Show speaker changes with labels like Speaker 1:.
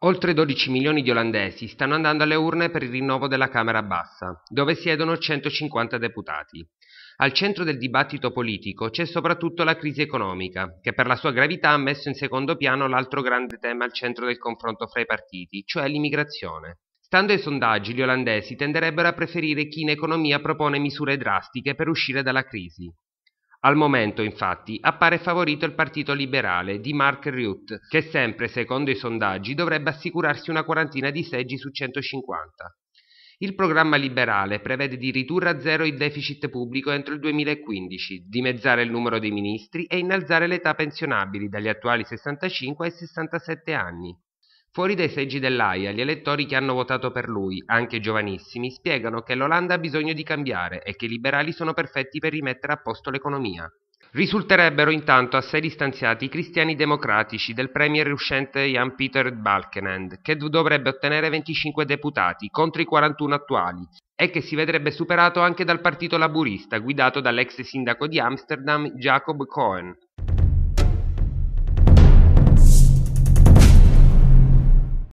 Speaker 1: Oltre 12 milioni di olandesi stanno andando alle urne per il rinnovo della Camera bassa, dove siedono 150 deputati. Al centro del dibattito politico c'è soprattutto la crisi economica, che per la sua gravità ha messo in secondo piano l'altro grande tema al centro del confronto fra i partiti, cioè l'immigrazione. Stando ai sondaggi, gli olandesi tenderebbero a preferire chi in economia propone misure drastiche per uscire dalla crisi, al momento, infatti, appare favorito il Partito Liberale di Mark Rutte, che sempre, secondo i sondaggi, dovrebbe assicurarsi una quarantina di seggi su 150. Il programma liberale prevede di ridurre a zero il deficit pubblico entro il 2015, dimezzare il numero dei ministri e innalzare l'età pensionabili dagli attuali 65 ai 67 anni. Fuori dai seggi dell'AIA, gli elettori che hanno votato per lui, anche giovanissimi, spiegano che l'Olanda ha bisogno di cambiare e che i liberali sono perfetti per rimettere a posto l'economia. Risulterebbero intanto assai distanziati i cristiani democratici del premier uscente Jan Peter Balkenende, che dovrebbe ottenere 25 deputati contro i 41 attuali e che si vedrebbe superato anche dal partito laburista guidato dall'ex sindaco di Amsterdam Jacob Cohen.